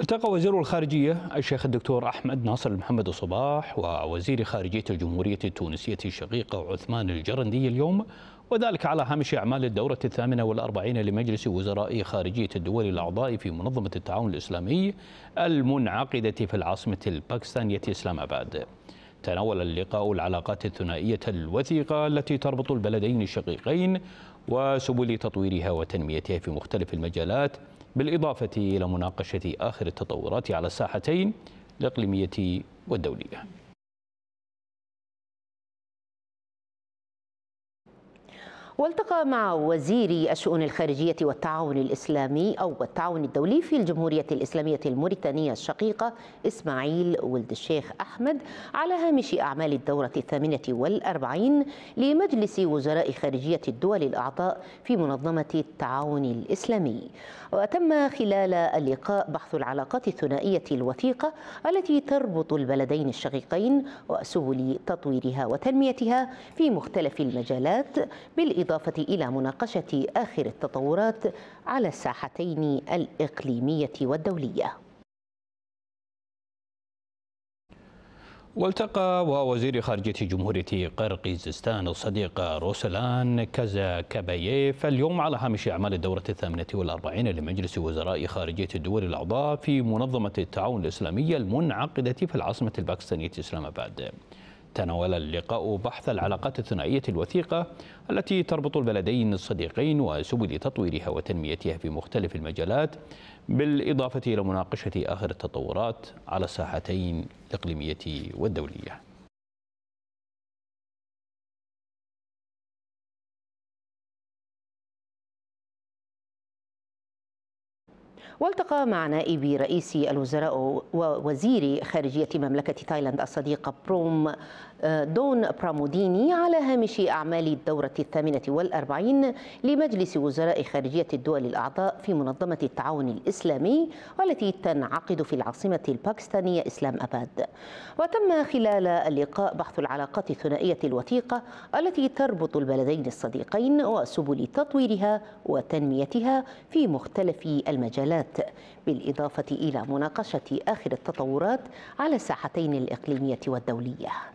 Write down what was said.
التقى وزير الخارجية الشيخ الدكتور أحمد ناصر محمد الصباح ووزير خارجية الجمهورية التونسية الشقيقة عثمان الجرندي اليوم وذلك على هامش أعمال الدورة الثامنة والأربعين لمجلس وزراء خارجية الدول الأعضاء في منظمة التعاون الإسلامي المنعقدة في العاصمة الباكستانية إسلام أباد تناول اللقاء العلاقات الثنائية الوثيقة التي تربط البلدين الشقيقين وسبل تطويرها وتنميتها في مختلف المجالات بالإضافة إلى مناقشة آخر التطورات على الساحتين الإقليمية والدولية والتقى مع وزير الشؤون الخارجية والتعاون الإسلامي أو التعاون الدولي في الجمهورية الإسلامية الموريتانية الشقيقة إسماعيل ولد الشيخ أحمد على هامش أعمال الدورة الثامنة والأربعين لمجلس وزراء خارجية الدول الأعضاء في منظمة التعاون الإسلامي وتم خلال اللقاء بحث العلاقات الثنائية الوثيقة التي تربط البلدين الشقيقين وسبل تطويرها وتنميتها في مختلف المجالات بالإضافة بالإضافة إلى مناقشة آخر التطورات على الساحتين الإقليمية والدولية والتقى ووزير خارجية جمهورية قرقيزستان الصديق روسلان كازاكابايف اليوم على هامش أعمال الدورة الثامنة والأربعين لمجلس وزراء خارجية الدول الأعضاء في منظمة التعاون الإسلامية المنعقدة في العاصمة الباكستانية إسلام أباد تناول اللقاء بحث العلاقات الثنائية الوثيقة التي تربط البلدين الصديقين وسبل تطويرها وتنميتها في مختلف المجالات بالإضافة إلى مناقشة آخر التطورات على الساحتين الإقليمية والدولية والتقى مع نائب رئيس الوزراء ووزير خارجية مملكة تايلاند الصديقة بروم آه، دون براموديني على هامش أعمال الدورة الثامنة والأربعين لمجلس وزراء خارجية الدول الأعضاء في منظمة التعاون الإسلامي والتي تنعقد في العاصمة الباكستانية إسلام أباد وتم خلال اللقاء بحث العلاقات الثنائية الوثيقة التي تربط البلدين الصديقين وسبل تطويرها وتنميتها في مختلف المجالات الخدمات بالإضافة إلى مناقشة آخر التطورات على الساحتين الإقليمية والدولية